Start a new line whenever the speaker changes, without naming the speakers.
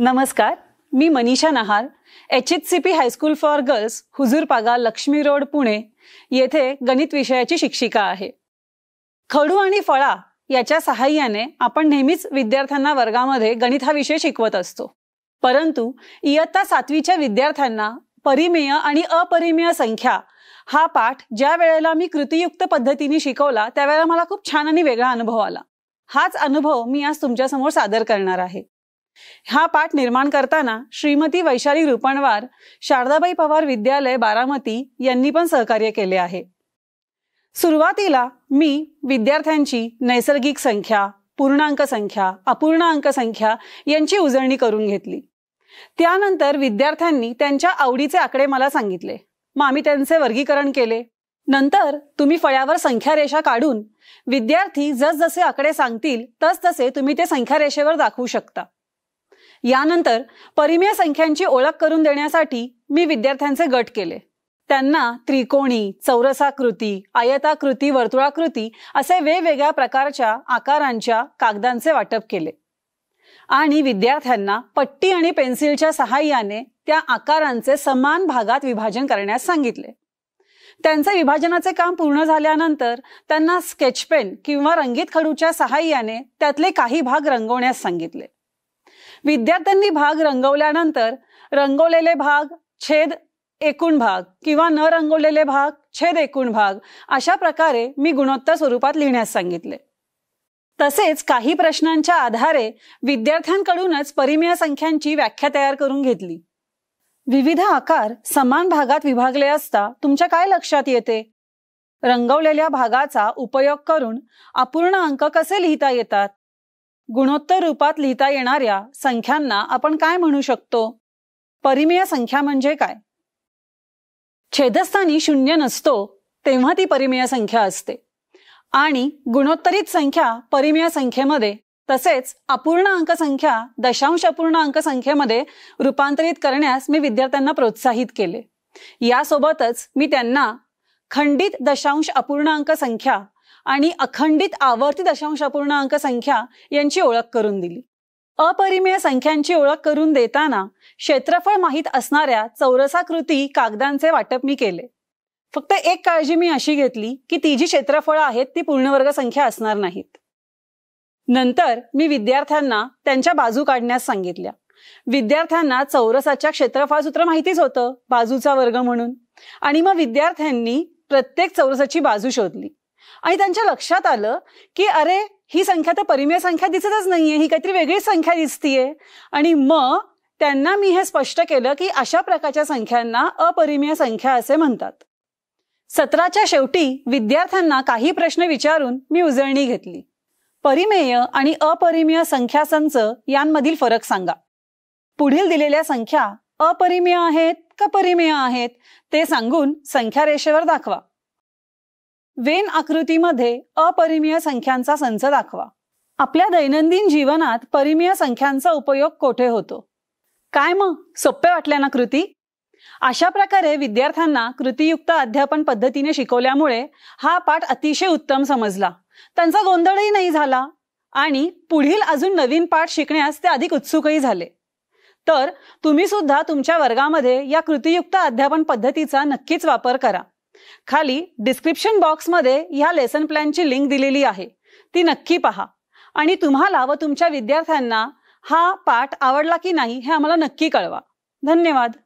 नमस्कार मी Manisha Nahar H H C P high school for girls Huzurpaga Lakshmi road Pune येथे गणित विषयाची शिक्षिका आहे खडू आणि फळा याच्या सहाय्याने आपण नेहमीच विद्यार्थ्यांना वर्गामध्ये गणित हा विषय शिकवत असतो परंतु इयत्ता सातवीच्या विद्यार्थ्यांना परिमेय आणि अपरिमेय संख्या हा पाठ ज्या वेळेला मी कृतीयुक्त पद्धतीने शिकवला त्यावेळेला मला खूप छान आणि वेगळा अनुभव आला हाच अनुभव मी आज तुमच्यासमोर सादर करणार आहे हा पाठ निर्माण करताना श्रीमती वैशाली रुपणवार शारदाबाई पवार विद्यालय बारामती यांनी पण सहकार्य केले आहे सुरुवातीला मी विद्यार्थ्यांची नैसर्गिक संख्या पूर्णांक संख्या अंक संख्या यांची उजळणी करून घेतली त्यानंतर विद्यार्थ्यांनी त्यांच्या आवडीचे आकडे मला सांगितले मग आम्ही त्यांचे वर्गीकरण केले नंतर तुम्ही फळ्यावर संख्यारेषा काढून विद्यार्थी जसजसे आकडे सांगतील तस तसे तुम्ही ते संख्यारेषेवर दाखवू शकता यानंतर परिमेय संख्यांची ओळख करून देण्यासाठी मी विद्यार्थ्यांचे गट केले त्यांना त्रिकोणी चौरसाकृती आयताकृती वर्तुळाकृती असे वेगवेगळ्या प्रकारच्या आकारांच्या कागदांचे वाटप केले आणि विद्यार्थ्यांना पट्टी आणि पेन्सिलच्या सहाय्याने त्या आकारांचे समान भागात विभाजन करण्यास सांगितले त्यांचे विभाजनाचे काम पूर्ण झाल्यानंतर त्यांना स्केच पेन किंवा रंगीत खडूच्या सहाय्याने त्यातले काही भाग रंगवण्यास सांगितले विद्यार्थ्यांनी भाग रंगवल्यानंतर रंगवलेले भाग छेद एकूण भाग किंवा न रंगवलेले भाग छेद एकूण भाग अशा प्रकारे मी गुणोत्तर स्वरूपात लिहिण्यास सांगितले तसेच काही प्रश्नांच्या आधारे विद्यार्थ्यांकडूनच परिमेय संख्यांची व्याख्या तयार करून घेतली विविध आकार समान भागात विभागले असता तुमच्या काय लक्षात येते रंगवलेल्या भागाचा उपयोग करून अपूर्ण अंक कसे लिहिता येतात गुणोत्तर रूपात लिहिता येणाऱ्या संख्यांना आपण काय म्हणू शकतो परिमेय संख्या म्हणजे काय छेदस्थानी शून्य नसतो तेव्हा ती परिमेय संख्या असते आणि गुणोत्तरित संख्या परिमेय संख्येमध्ये तसेच अपूर्ण अंक संख्या दशांश अपूर्ण अंक संख्येमध्ये रूपांतरित करण्यास मी विद्यार्थ्यांना प्रोत्साहित केले यासोबतच मी त्यांना खंडित दशांश अपूर्ण अंक संख्या आणि अखंडित आवर्ती अंक संख्या यांची ओळख करून दिली अपरिमेय संख्यांची ओळख करून देताना क्षेत्रफळ माहीत असणाऱ्या चौरसाकृती कागदांचे वाटप मी केले फक्त एक काळजी मी अशी घेतली की ती जी क्षेत्रफळं आहेत ती पूर्णवर्ग संख्या असणार नाहीत नंतर मी विद्यार्थ्यांना त्यांच्या बाजू काढण्यास सांगितल्या विद्यार्थ्यांना चौरसाच्या क्षेत्रफळ सूत्र माहितीच होतं बाजूचा वर्ग म्हणून आणि मग विद्यार्थ्यांनी प्रत्येक चौरसाची बाजू शोधली आणि त्यांच्या लक्षात आलं की अरे ही संख्या तर परिमेय संख्या दिसतच नाहीये ही काहीतरी वेगळीच संख्या दिसतीये आणि मग त्यांना मी हे स्पष्ट केलं की अशा प्रकारच्या संख्यांना अपरिमेय संख्या असे म्हणतात सत्राच्या शेवटी विद्यार्थ्यांना काही प्रश्न विचारून मी उजळणी घेतली परिमेय आणि अपरिमेय संख्या संच यांमधील फरक सांगा पुढील दिलेल्या संख्या अपरिमेय आहेत का परिमेय आहेत ते सांगून संख्या रेषेवर दाखवा वेन आकृतीमध्ये अपरिमीय संख्यांचा संच दाखवा आपल्या दैनंदिन जीवनात परिमीय संख्यांचा उपयोग कोठे होतो काय मग सोपे वाटल्या ना कृती अशा प्रकारे विद्यार्थ्यांना कृतीयुक्त अध्यापन पद्धतीने शिकवल्यामुळे हा पाठ अतिशय उत्तम समजला त्यांचा गोंधळही नाही झाला आणि पुढील अजून नवीन पाठ शिकण्यास ते अधिक उत्सुकही झाले तर तुम्ही सुद्धा तुमच्या वर्गामध्ये या कृतीयुक्त अध्यापन पद्धतीचा नक्कीच वापर करा खाली डिस्क्रिप्शन बॉक्समध्ये ह्या लेसन ची लिंक दिलेली आहे ती नक्की पहा आणि तुम्हाला व तुमच्या विद्यार्थ्यांना हा पाठ आवडला की नाही हे आम्हाला नक्की कळवा धन्यवाद